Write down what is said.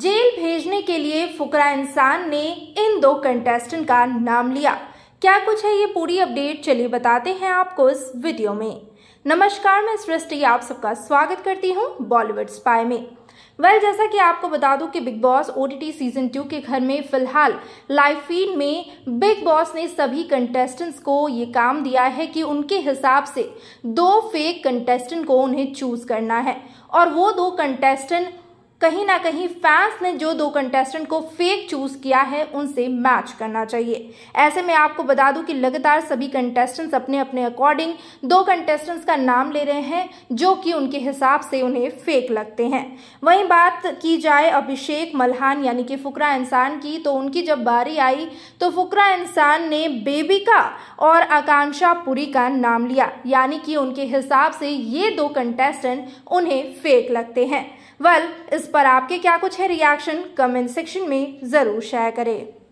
jail भेजने के लिए फुकरा इंसान ने इन दो कंटेस्टेंट का नाम लिया क्या कुछ है ये पूरी अपडेट चलिए बताते हैं आपको इस वीडियो में नमस्कार मैं सृष्टि आप सबका स्वागत करती हूँ बॉलीवुड स्पाई में वेल well, जैसा कि आपको बता दूं कि Bigg Boss OTT season two के घर में फिलहाल लाइव फीड में बिग बॉस ने सभी कंटेस्टेंट्स को ये काम दिया है कि उनके हिसाब से दो फेक कंटेस्टेंट को उन्हें चूज करना है और वो दो कंटेस्टेंट कहीं ना कहीं फैंस ने जो दो कंटेस्टेंट को फेक चूज किया है उनसे मैच करना चाहिए ऐसे में आपको बता दूं कि लगातार सभी कंटेस्टेंट्स अपने अपने अकॉर्डिंग दो कंटेस्टेंट्स का नाम ले रहे हैं जो कि उनके हिसाब से उन्हें फेक लगते हैं वहीं बात की जाए अभिषेक मल्हान यानी कि फुकरा इंसान की तो उनकी जब बारी आई तो फुकरा इंसान ने बेबिका और आकांक्षा पुरी का नाम लिया यानी कि उनके हिसाब से ये दो कंटेस्टेंट उन्हें फेक लगते हैं वेल इस पर आपके क्या कुछ है रिएक्शन कमेंट सेक्शन में ज़रूर शेयर करें